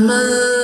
I'm a.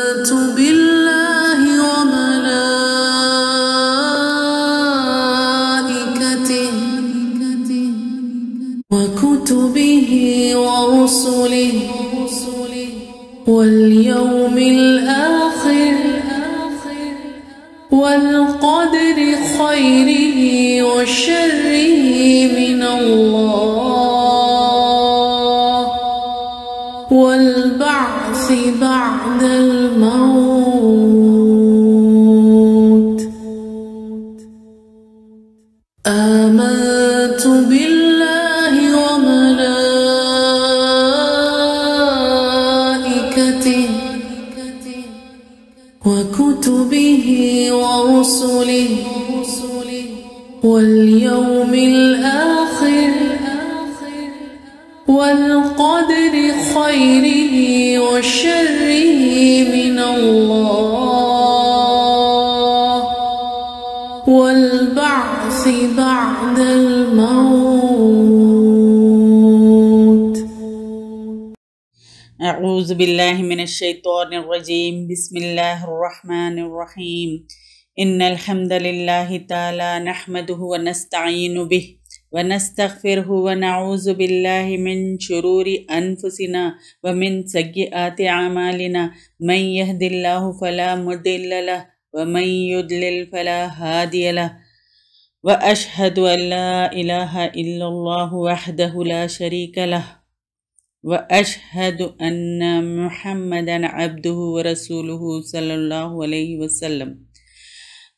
وكتبه ورسله واليوم الآخر والقدر خيره وشره من الله والبعث بعد الموت أعوذ بالله من الشيطان الرجيم بسم الله الرحمن الرحيم إن الحمد لله تعالى نحمده ونستعين به ونستغفره ونعوذ بالله من شرور أنفسنا ومن سيئات أعمالنا من يهد الله فلا مضل له ومن يضلل فلا هادي له وأشهد أن لا إله إلا الله وحده لا شريك له व अशहदन Mahmad Abdu रसूल सल्लल्लाहु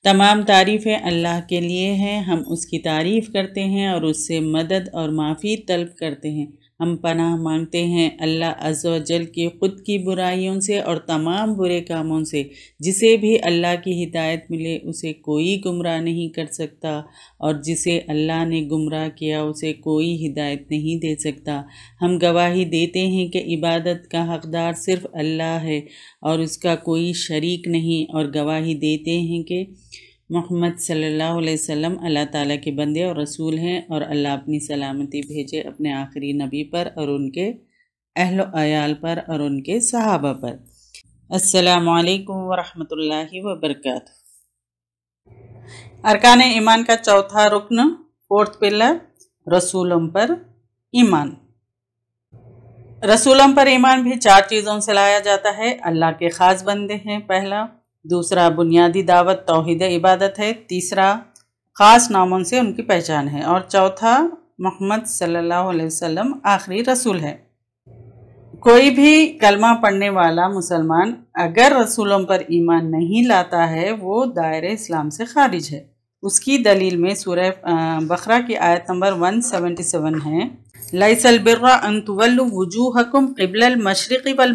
तमाम तारीफ़ें अल्लाह के लिए हैं हम उसकी तारीफ़ करते हैं और उससे मदद और माफ़ी तलब करते हैं हम पनाह मांगते हैं अल्लाह अजल की ख़ुद की बुराइयों से और तमाम बुरे कामों से जिसे भी अल्लाह की हिदायत मिले उसे कोई गुमराह नहीं कर सकता और जिसे अल्लाह ने गुमराह किया उसे कोई हिदायत नहीं दे सकता हम गवाही देते हैं कि इबादत का हकदार सिर्फ़ अल्लाह है और उसका कोई शरीक नहीं और गवाही देते हैं कि मोहम्मद सल्लल्लाहु अलैहि वसल्लम अल्लाह ताला के बंदे और रसूल हैं और अल्लाह अपनी सलामती भेजे अपने आखिरी नबी पर और उनके अहल आयाल पर और उनके सहाबा पर असलकम वरहमल वबरक अरकान ईमान का चौथा रुकन फोर्थ पिलर रसूलों पर ईमान रसूलों पर ईमान भी चार चीज़ों से लाया जाता है अल्लाह के ख़ास बंदे हैं पहला दूसरा बुनियादी दावत तोहद इबादत है तीसरा ख़ास नामों से उनकी पहचान है और चौथा मोहम्मद सल्लल्लाहु अलैहि वसल्लम आखिरी रसूल है कोई भी कलमा पढ़ने वाला मुसलमान अगर रसूलों पर ईमान नहीं लाता है वो दायरे इस्लाम से खारिज है उसकी दलील में सूर बकरा की आयत नंबर 177 है लैसल बिर्रा अन तुवल वजूहकुम कबल मशरक़ी वल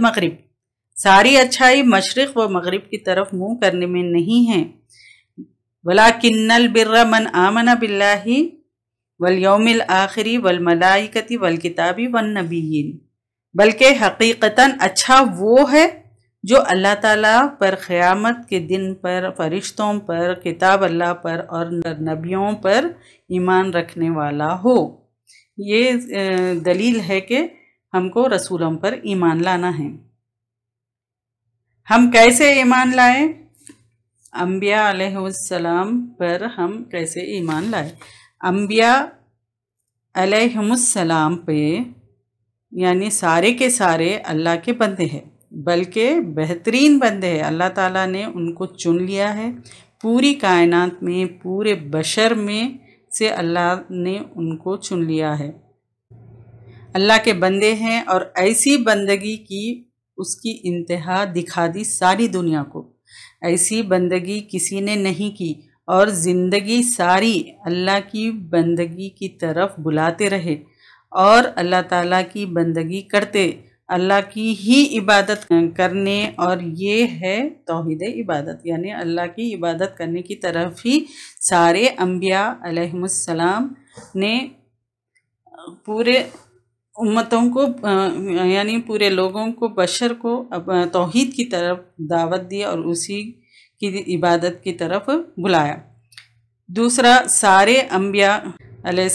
सारी अच्छाई मशरक़ व मगरब की तरफ मुँह करने में नहीं है वला किन्नल बिर्र मन आमना बिल्ला वल आखिरी वल मलाइकती वल किताबी वन नबीन बल्कि हकीकता अच्छा वो है जो अल्लाह ताला पर क़्यामत के दिन पर फरिश्तों पर किताब अल्लाह पर और नबियों पर ईमान रखने वाला हो ये दलील है कि हमको रसूलों पर ईमान लाना है हम कैसे ईमान लाए अम्बिया अलैहिस्सलाम पर हम कैसे ईमान लाए अम्बिया अलैहिस्सलाम पे यानी सारे के सारे अल्लाह के बंदे हैं बल्कि बेहतरीन बंदे हैं अल्लाह ताला ने उनको चुन लिया है पूरी कायनात में पूरे बशर में से अल्लाह ने उनको चुन लिया है अल्लाह के बंदे हैं और ऐसी बंदगी की उसकी इंतहा दिखा दी सारी दुनिया को ऐसी बंदगी किसी ने नहीं की और ज़िंदगी सारी अल्लाह की बंदगी की तरफ बुलाते रहे और अल्लाह ताला की बंदगी करते अल्लाह की ही इबादत करने और ये है तोहद इबादत यानी अल्लाह की इबादत करने की तरफ ही सारे अम्बिया ने पूरे उम्मतों को यानी पूरे लोगों को बशर को तोहद की तरफ दावत दी और उसी की इबादत की तरफ बुलाया दूसरा सारे अम्बिया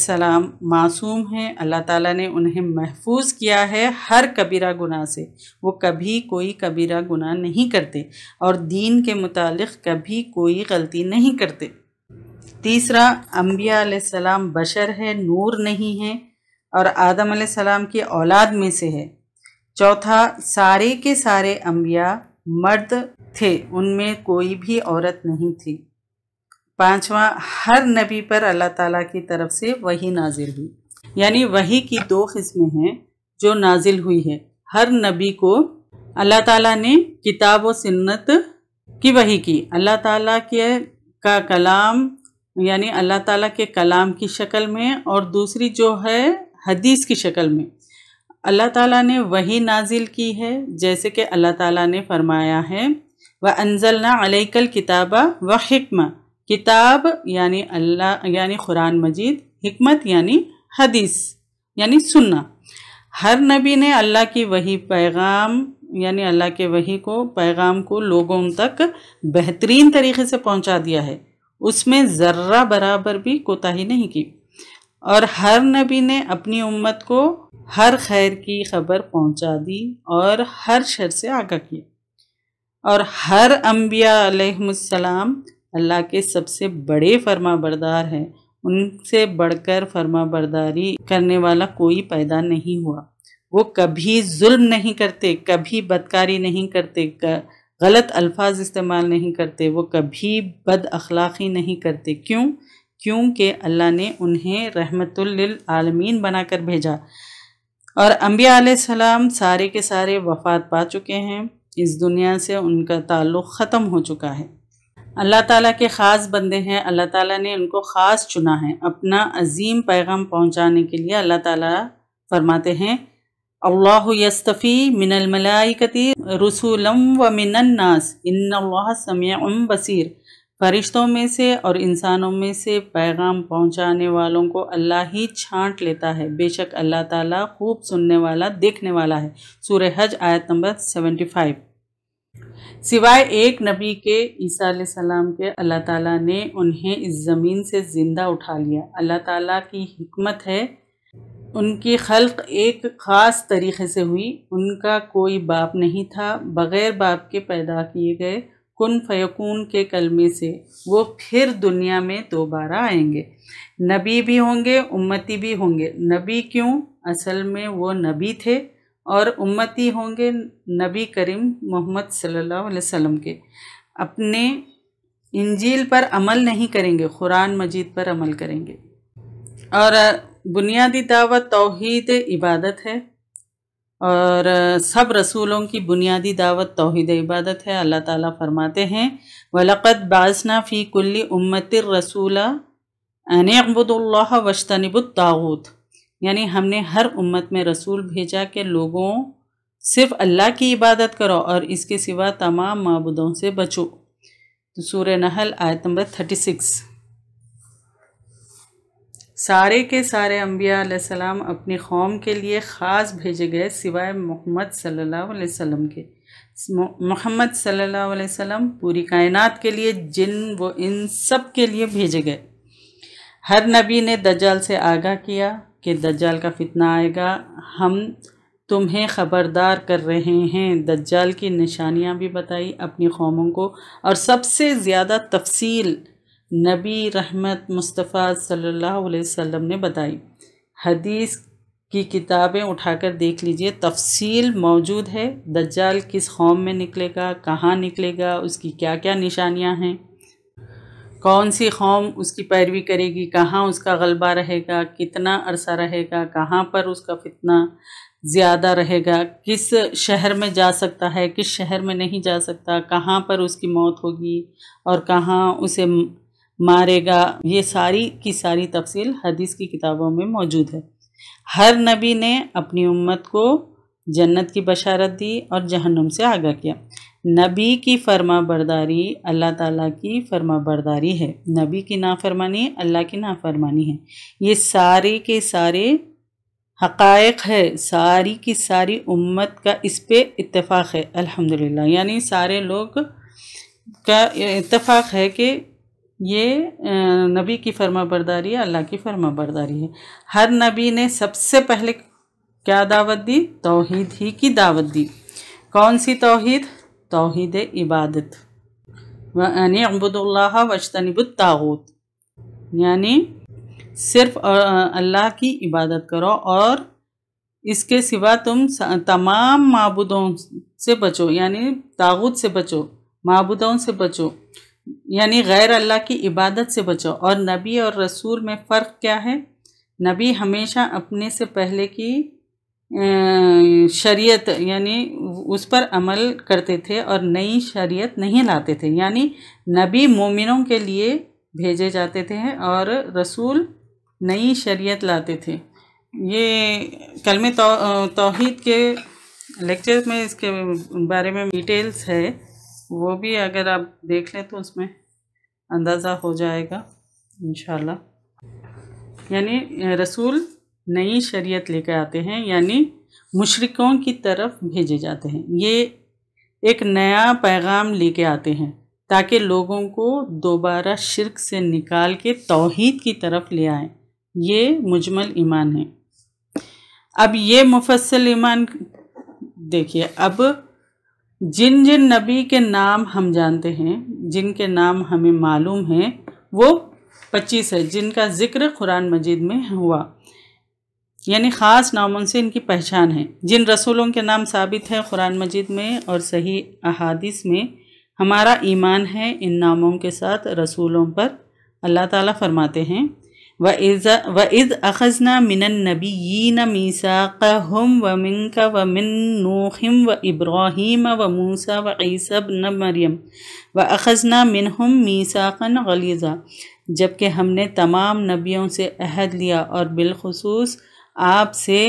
सलाम मासूम हैं अल्लाह ताला ने उन्हें महफूज किया है हर कबीरा गुनाह से वो कभी कोई कबीरा गुनाह नहीं करते और दीन के मुतालिक कभी कोई गलती नहीं करते तीसरा अम्बिया सलाम बशर है नूर नहीं है और आदम सलाम की औलाद में से है चौथा सारे के सारे अम्बिया मर्द थे उनमें कोई भी औरत नहीं थी पांचवा हर नबी पर अल्लाह ताला की तरफ से वही नाजिल हुई यानी वही की दो किस्में हैं जो नाजिल हुई है हर नबी को अल्लाह ताला ने किताब व सन्नत की वही की अल्लाह ताला के का कलाम यानी अल्लाह ताला के कलाम की शक्ल में और दूसरी जो है हदीस की शक्ल में अल्लाह ताला ने वही नाजिल की है जैसे कि अल्लाह ताला ने फरमाया है व अनजलना अलैकल किताबा व हकम किताब यानी अल्लाह यानी कुरान मजीद हिकमत यानी हदीस यानी सुन्ना हर नबी ने अल्लाह की वही पैगाम यानी अल्लाह के वही को पैगाम को लोगों तक बेहतरीन तरीके से पहुंचा दिया है उसमें ज़र्रा बराबर भी कोताही नहीं की और हर नबी ने अपनी उम्मत को हर खैर की खबर पहुंचा दी और हर शर से आगाह किया और हर अम्बिया अल्लाह के सबसे बड़े फर्मा बरदार हैं उनसे बढ़कर फर्मा बरदारी करने वाला कोई पैदा नहीं हुआ वो कभी जुल्म नहीं करते कभी बदकारी नहीं करते गलत अल्फाज इस्तेमाल नहीं करते वो कभी बद अखलाक़ी नहीं करते क्यों क्योंकि अल्लाह ने उन्हें रहमतुल्लिल आलमीन बनाकर भेजा और अम्बिया सलाम सारे के सारे वफात पा चुके हैं इस दुनिया से उनका ताल्लुक़ ख़त्म हो चुका है अल्लाह ताला के ख़ास बंदे हैं अल्लाह ताला ने उनको ख़ास चुना है अपना अजीम पैगाम पहुंचाने के लिए अल्लाह ताला फरमाते हैं अल्लाह यस्तफ़ी मिनल रसूलम व मिनन्नास इन समय बसीर फरिश्तों में से और इंसानों में से पैगाम पहुंचाने वालों को अल्लाह ही छांट लेता है बेशक अल्लाह ताला खूब सुनने वाला देखने वाला है सूर्य हज आयत नंबर सेवेंटी फाइव सिवाय एक नबी के ईसा सलाम के अल्लाह ताला ने उन्हें इस ज़मीन से ज़िंदा उठा लिया अल्लाह ताला की हमत है उनकी खल्क एक ख़ास तरीके से हुई उनका कोई बाप नहीं था बग़ैर बाप के पैदा किए गए कन फ़यकून के कलमे से वो फिर दुनिया में दोबारा आएंगे नबी भी होंगे उम्मती भी होंगे नबी क्यों असल में वो नबी थे और उम्मती होंगे नबी करीम मोहम्मद सल्लल्लाहु अलैहि वसल्लम के अपने इंजील पर अमल नहीं करेंगे कुरान मजीद पर अमल करेंगे और बुनियादी दावत तोहद इबादत है और सब रसूलों की बुनियादी दावत तोहद इबादत है अल्लाह ताला फरमाते हैं वलक़त बासना फ़ी कुल्ली उम्मतर रसूला अनबुदल्ला वशतनबुताऊत यानी हमने हर उम्मत में रसूल भेजा के लोगों सिर्फ अल्लाह की इबादत करो और इसके सिवा तमाम मबूदों से बचो तो सूर नहल आयत नंबर थर्टी सिक्स सारे के सारे अम्बिया सलाम अपनी कौम के लिए ख़ास भेजे गए सिवाय मोहम्मद सल्लल्लाहु अलैहि वसल्लम के मोहम्मद सल्लल्लाहु अलैहि वसल्लम पूरी कायनात के लिए जिन वो इन सब के लिए भेजे गए हर नबी ने दज्जाल से आगाह किया कि दज्जाल का फितना आएगा हम तुम्हें ख़बरदार कर रहे हैं दज्जाल की निशानियां भी बताई अपनी कौमों को और सबसे ज़्यादा तफसील नबी रहमत मुस्तफ़ा सल्लल्लाहु अलैहि वसल्लम ने बताई हदीस की किताबें उठाकर देख लीजिए तफसील मौजूद है दज्जाल किस कौम में निकलेगा कहाँ निकलेगा उसकी क्या क्या निशानियाँ हैं कौन सी कौम उसकी पैरवी करेगी कहाँ उसका गलबा रहेगा कितना अरसा रहेगा कहाँ पर उसका फितना ज़्यादा रहेगा किस शहर में जा सकता है किस शहर में नहीं जा सकता कहाँ पर उसकी मौत होगी और कहाँ उसे मारेगा ये सारी की सारी तफसील हदीस की किताबों में मौजूद है हर नबी ने अपनी उम्मत को जन्नत की बशारत दी और जहन्नुम से आगा किया नबी की फरमा बरदारी अल्लाह ताला की फरमा बरदारी है नबी की नाफरमानी अल्लाह की नाफरमानी है ये सारे के सारे हकायक है सारी की सारी उम्मत का इस पर इतफ़ाक़ है अल्हम्दुलिल्लाह यानी सारे लोग का इतफ़ाक़ है कि ये नबी की फर्मा बरदारी है अल्लाह की फर्मा बरदारी है हर नबी ने सबसे पहले क्या दावत दी तोहद ही की दावत दी कौन सी तोहद तोहद इबादत यानी अम्बुदुल्लाह वशतनबुताबूत यानी सिर्फ अल्लाह की इबादत करो और इसके सिवा तुम तमाम मबूदों से बचो यानी तागुत से बचो मबूदों से बचो यानी गैर अल्लाह की इबादत से बचो और नबी और रसूल में फ़र्क क्या है नबी हमेशा अपने से पहले की शरीयत यानी उस पर अमल करते थे और नई शरीयत नहीं लाते थे यानी नबी मोमिनों के लिए भेजे जाते थे और रसूल नई शरीयत लाते थे ये कलम तो, तोहद के लेक्चर में इसके बारे में डिटेल्स है वो भी अगर आप देख लें तो उसमें अंदाज़ा हो जाएगा इन यानी रसूल नई शरीयत लेकर आते हैं यानी मुशरकों की तरफ भेजे जाते हैं ये एक नया पैगाम लेके आते हैं ताकि लोगों को दोबारा शिरक से निकाल के तोहद की तरफ ले आए ये मुजमल ईमान है अब ये मुफसल ईमान देखिए अब जिन जिन नबी के नाम हम जानते हैं जिनके नाम हमें मालूम हैं वो पच्चीस है जिनका ज़िक्र कुरान मजीद में हुआ यानी ख़ास नामों से इनकी पहचान है जिन रसूलों के नाम साबित हैं कुरान मजीद में और सही अहादिस में हमारा ईमान है इन नामों के साथ रसूलों पर अल्लाह ताला फरमाते हैं व इज़ व इज़ अखजना न मीसा हम व मिनक व मिन नूहम व इब्राहीम व मूसा व ईसब न मरियम व अखजना मिनहम मीसाक़न गलीज़ा जबकि हमने तमाम नबियों से अहद लिया और बिलखसूस आप से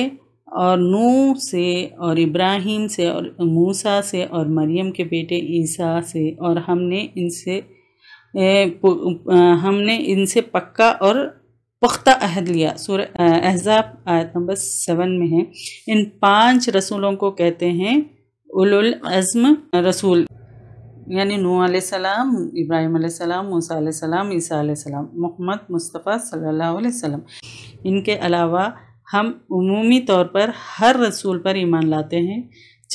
और नू से और इब्राहिम से और मूसा से और मरियम के बेटे ईसा से और हमने इनसे हमने इनसे पक्का और पुख्ता अहद लिया सूर एहजाब आयत नंबर सेवन में है इन पांच रसूलों को कहते हैं उलुल अज़म रसूल यानी नू सलाम इब्राहिम सलाम मूसा सलाम ईसा सलाम मोहम्मद मुस्तफ़ा सल्लल्लाहु अलैहि वसल्लम इनके अलावा हम उमूमी तौर पर हर रसूल पर ईमान लाते हैं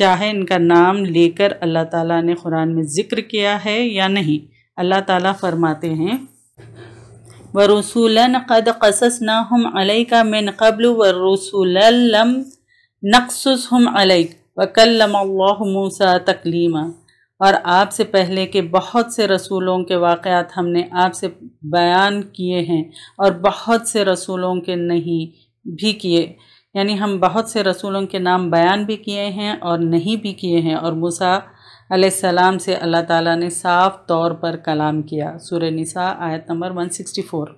चाहे इनका नाम लेकर अल्लाह ताला ने कुरान में ज़िक्र किया है या नहीं अल्लाह ताला फरमाते हैं वरसूलन कद कसस ना हम अलई का मिन कबल वरसूलम नक्सुस हम अलई वकलम तकलीमा और आपसे पहले के बहुत से रसूलों के वाक़ात हमने आपसे बयान किए हैं और बहुत से रसूलों के नहीं भी किए यानी हम बहुत से रसूलों के नाम बयान भी किए हैं और नहीं भी किए हैं और मूसा अलैहिस्सलाम से अल्लाह ताला ने साफ तौर पर कलाम किया सूर्य निसा आयत नंबर 164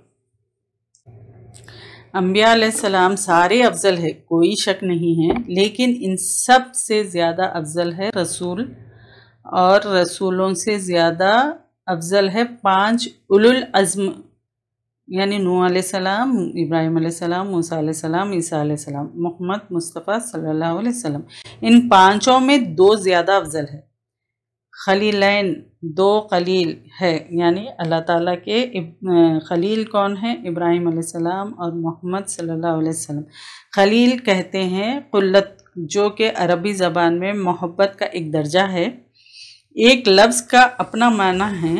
अम्बिया अलैहिस्सलाम सारे अफजल है कोई शक नहीं है लेकिन इन सब से ज़्यादा अफजल है रसूल और रसूलों से ज़्यादा अफजल है पांच उलुल अज़म यानी नू आसमाम इब्राहिम आसमाम मूसा सलाम ईसा सलाम मोहम्मद मुस्तफ़ा सल्लल्लाहु अलैहि वसल्लम इन पांचों में दो ज़्यादा अफजल है खलीलैन दो खलील है यानी अल्लाह ताला के खलील कौन है इब्राहीम सलाम और मोहम्मद सल्लल्लाहु अलैहि वसल्लम खलील कहते हैं कुल्लत जो कि अरबी ज़बान में मोहब्बत का एक दर्जा है एक लफ्ज़ का अपना माना है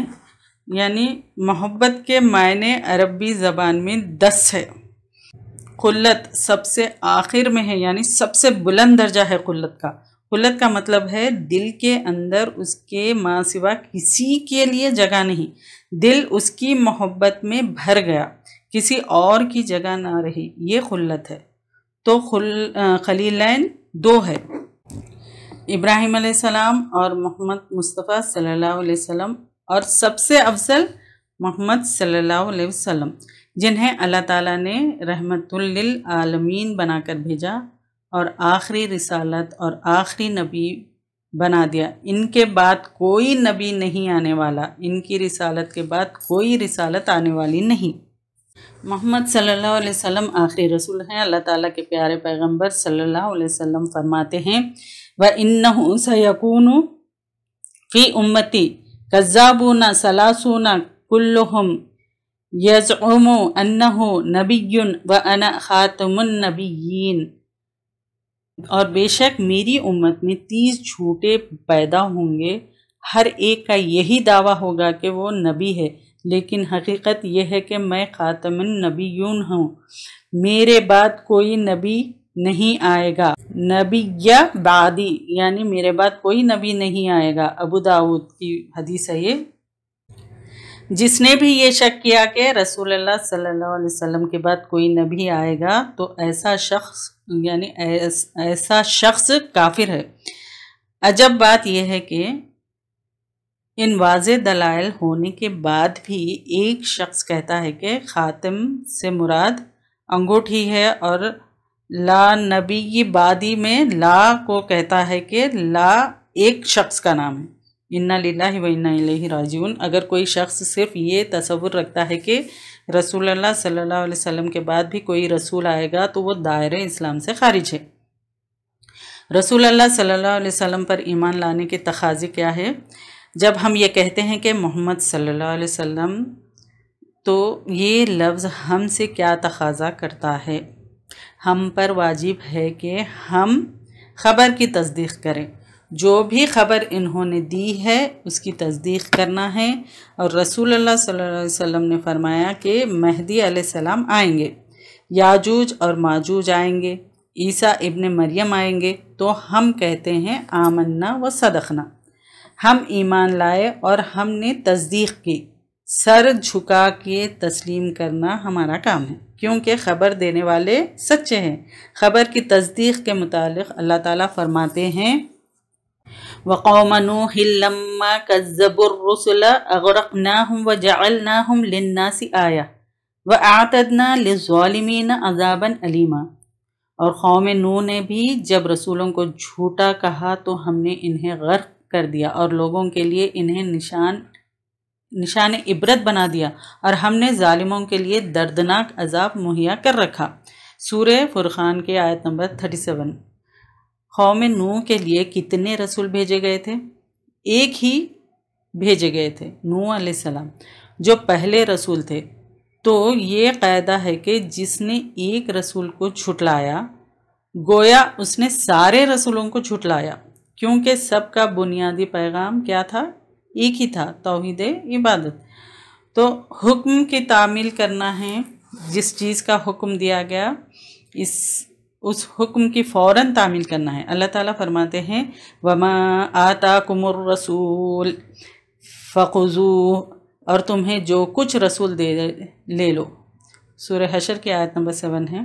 यानी मोहब्बत के मायने अरबी ज़बान में दस है कुल्लत सबसे आखिर में है यानी सबसे बुलंद दर्जा है कुल्लत का खुलत का मतलब है दिल के अंदर उसके माँ सिवा किसी के लिए जगह नहीं दिल उसकी मोहब्बत में भर गया किसी और की जगह ना रही ये खुलत है तो खुल खलीलैन दो है इब्राहिम सलाम और मोहम्मद मुस्तफ़ा सल्लल्लाहु अलैहि वसल्लम और सबसे अफसल मोहम्मद सल्लल्लाहु अलैहि वसल्लम जिन्हें अल्लाह ताला ने रहमतुल्लिल आलमीन बनाकर भेजा और आखिरी रिसालत और आखिरी नबी बना दिया इनके बाद कोई नबी नहीं आने वाला इनकी रिसालत के बाद कोई रिसालत आने वाली नहीं मोहम्मद सल्लल्लाहु अलैहि वसल्लम आखिरी रसूल हैं अल्लाह ताला के प्यारे पैगंबर सल्लल्लाहु अलैहि वसल्लम फरमाते हैं व इन सयकून फ़ी उम्मती कज़ाबूना सलासूना कुल्लुहुम यज़मो अन्नहु नबीयुन व अना ख़ातमुन नबीन और बेशक मेरी उम्मत में तीस झूठे पैदा होंगे हर एक का यही दावा होगा कि वो नबी है लेकिन हकीकत यह है कि मैं ख़ातमन यून हूँ मेरे बाद कोई नबी नहीं आएगा नबी या बादी यानी मेरे बाद कोई नबी नहीं आएगा अबू दाऊद की हदीस है ये जिसने भी ये शक किया कि रसूल सल्ला सल्लल्लाहु अलैहि वसल्लम के बाद कोई नबी आएगा तो ऐसा शख्स यानी ऐसा शख्स काफिर है अजब बात यह है कि इन वाज दलाइल होने के बाद भी एक शख्स कहता है कि ख़ातम से मुराद अंगूठी है और ला नबी बादी में ला को कहता है कि ला एक शख्स का नाम है इन्ना लीला व इन्ना ही राजीवन अगर कोई शख्स सिर्फ ये तस्वुर रखता है कि रसूल अल्लाह सल्लल्लाहु अलैहि वसल्लम के बाद भी कोई रसूल आएगा तो वो दायरे इस्लाम से खारिज है रसूल अल्लाह सल्लल्लाहु अलैहि वसल्लम पर ईमान लाने के तकाजे क्या है जब हम ये कहते हैं कि मोहम्मद सल्ला वम तो ये लफ्ज़ हम से क्या तकाजा करता है हम पर वाजिब है कि हम खबर की तस्दीक करें जो भी ख़बर इन्होंने दी है उसकी तस्दीक करना है और रसूल अल्लाह सल्लल्लाहु अलैहि वसल्लम ने फरमाया कि महदी सलाम आएंगे याजूज और माजूज आएंगे ईसा इब्न मरियम आएंगे तो हम कहते हैं आमन्ना व सदखना हम ईमान लाए और हमने तस्दीक की सर झुका के तस्लीम करना हमारा काम है क्योंकि ख़बर देने वाले सच्चे हैं ख़बर की तस्दीक के मुतालिक अल्लाह ताला फरमाते हैं वकौम नूह लम्मा कज़बुर्रसुल अगरक़नाहुम वजअलनाहुम लिन्नासि आया व आतदना अजाबन अलीमा और कौम नू ने भी जब रसूलों को झूठा कहा तो हमने इन्हें गर्क कर दिया और लोगों के लिए इन्हें निशान निशान इबरत बना दिया और हमने ालिमों के लिए दर्दनाक अजाब मुहैया कर रखा सूर्य फुरखान के आयत नंबर थर्टी सेवन कौम नू के लिए कितने रसूल भेजे गए थे एक ही भेजे गए थे नू सलाम जो पहले रसूल थे तो ये कायदा है कि जिसने एक रसूल को छुटलाया गोया उसने सारे रसूलों को छुटलाया क्योंकि सबका बुनियादी पैगाम क्या था एक ही था तोहद इबादत तो हुक्म की तामील करना है जिस चीज़ का हुक्म दिया गया इस उस हुक्म की फ़ौर तामील करना है अल्लाह ताला फरमाते हैं वमा आता कुमर रसूल फ़ुजू और तुम्हें जो कुछ रसूल दे ले लो सूर हशर की आयत नंबर सेवन है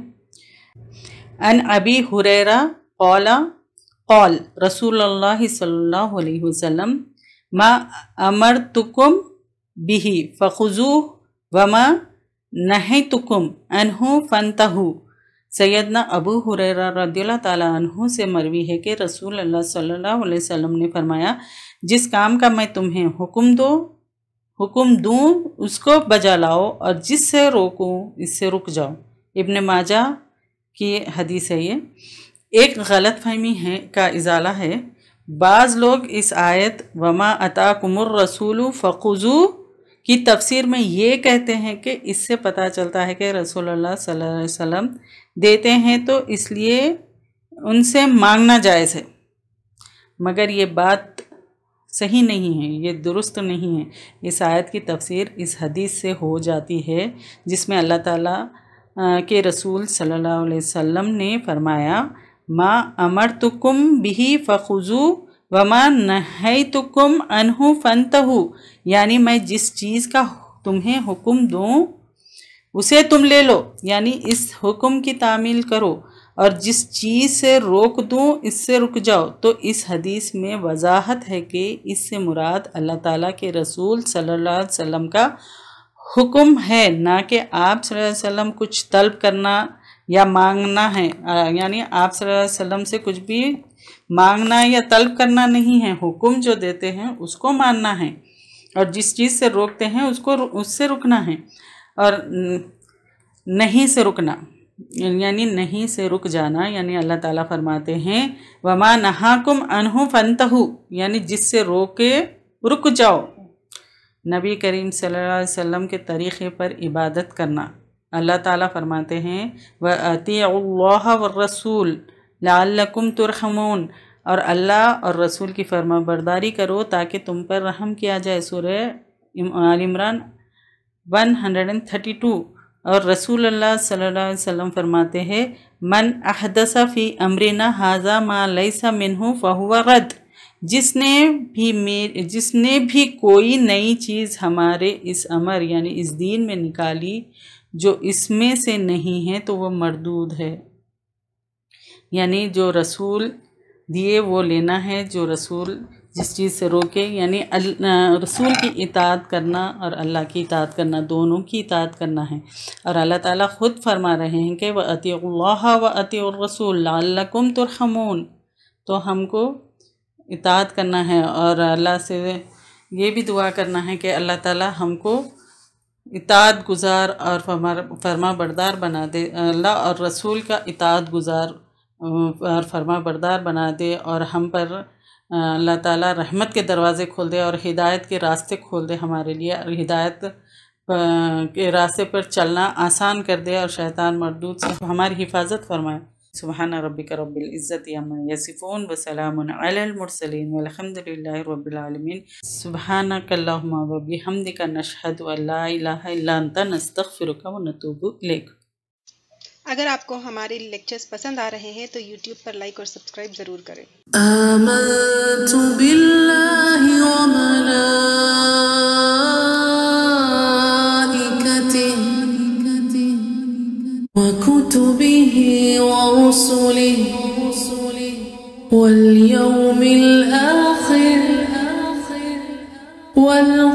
अन अबी हुरेरा कौला कौल रसूल सल्ला वसम मा अमर तुकुम बिही फ़ुजू वमा नह तुकुम अनहु हूँ सैदना अबू हुररा रदील्ला तु से मरवी है कि रसूल अल्लाह सल्लल्लाहु अलैहि वसल्लम ने फरमाया जिस काम का मैं तुम्हें हुक्म दो हुक्म दूँ उसको बजा लाओ और जिससे रोकूँ इससे रुक जाओ इबन माजा की हदीस है ये एक गलत फहमी है का इजाला है बाज़ लोग इस आयत वमा अता कुमर रसूल फ़ुज़ू कि तफसीर में ये कहते हैं कि इससे पता चलता है कि रसोल्ला सल्लल्लाहु वसम देते हैं तो इसलिए उनसे मांगना जायज़ है मगर ये बात सही नहीं है ये दुरुस्त नहीं है इस आयत की तफसीर इस हदीस से हो जाती है जिसमें अल्लाह ताला के रसूल सल्लल्लाहु अलैहि वसल्लम ने फरमाया माँ अमर तुकुम बिही फ़ुजू वमा नहै तो कुम अनहु फनतहु यानी मैं जिस चीज़ का तुम्हें हुक्म दूँ उसे तुम ले लो यानी इस हुक्म की तामील करो और जिस चीज़ से रोक दूँ इससे रुक जाओ तो इस हदीस में वजाहत है कि इससे मुराद अल्लाह ताला के रसूल सल्लल्लाहु अलैहि वसल्लम का हुक्म है ना कि आप सल्लल्लाहु अलैहि वसल्लम कुछ तलब करना या मांगना है यानी आप सल्लल्लाहु अलैहि वसल्लम से कुछ भी मांगना या तलब करना नहीं है हुक्म जो देते हैं उसको मानना है और जिस चीज़ से रोकते हैं उसको उससे रुकना है और नहीं से रुकना यानी नहीं से रुक जाना यानी अल्लाह ताला फरमाते हैं वमा नहाकुम अनहु फंतहु यानी जिससे रोके रुक जाओ नबी करीम सल्लल्लाहु अलैहि वसल्लम के तरीक़े पर इबादत करना अल्लाह ताला फरमाते हैं व अती व रसूल लालकुम तुरहमून और अल्लाह और रसूल की फर्मा बरदारी करो ताकि तुम पर रहम किया जाए सूर्य आल इमरान one hundred and thirty two और रसूल अल्लाह सल्लल्लाहु अलैहि वसल्लम फरमाते हैं मन अहदसा फ़ी अमरीना हाजा मा लैसा मिनहु फ़हुआ रद जिसने भी मेरे जिसने भी कोई नई चीज़ हमारे इस अमर यानी इस दीन में निकाली जो इसमें से नहीं है तो वह मरदूद है यानी जो रसूल दिए वो लेना है जो रसूल जिस चीज़ से रोके यानी रसूल की इतात करना और अल्लाह की इतात करना दोनों की इतात करना है और अल्लाह ताला ख़ुद फरमा रहे हैं कि वह अति व अति रसूल अल्लाकुम तुरहमून तो हमको इतात करना है और अल्लाह से ये भी दुआ करना है कि अल्लाह ताला हमको इतात गुज़ार और फरमा फरमा बरदार बना दे अल्लाह और रसूल का इतात गुज़ार और फरमा बरदार बना दे और हम पर अल्लाह ताला रहमत के दरवाज़े खोल दे और हिदायत के रास्ते खोल दे हमारे लिए और हिदायत के रास्ते पर चलना आसान कर दे और शैतान मरदूद से हमारी हिफाजत फरमाए रबी रबिक रबिल्ज़त यसिफ़ोन वसलामसलिन अलहमदिल्ला रबालमीन सुबहाना कल्ला हमदिका नशहद अल्ला नस्तफ़िर नतूब लेख अगर आपको हमारे लेक्चर्स पसंद आ रहे हैं तो यूट्यूब पर लाइक और सब्सक्राइब ज़रूर करें واليوم الآخر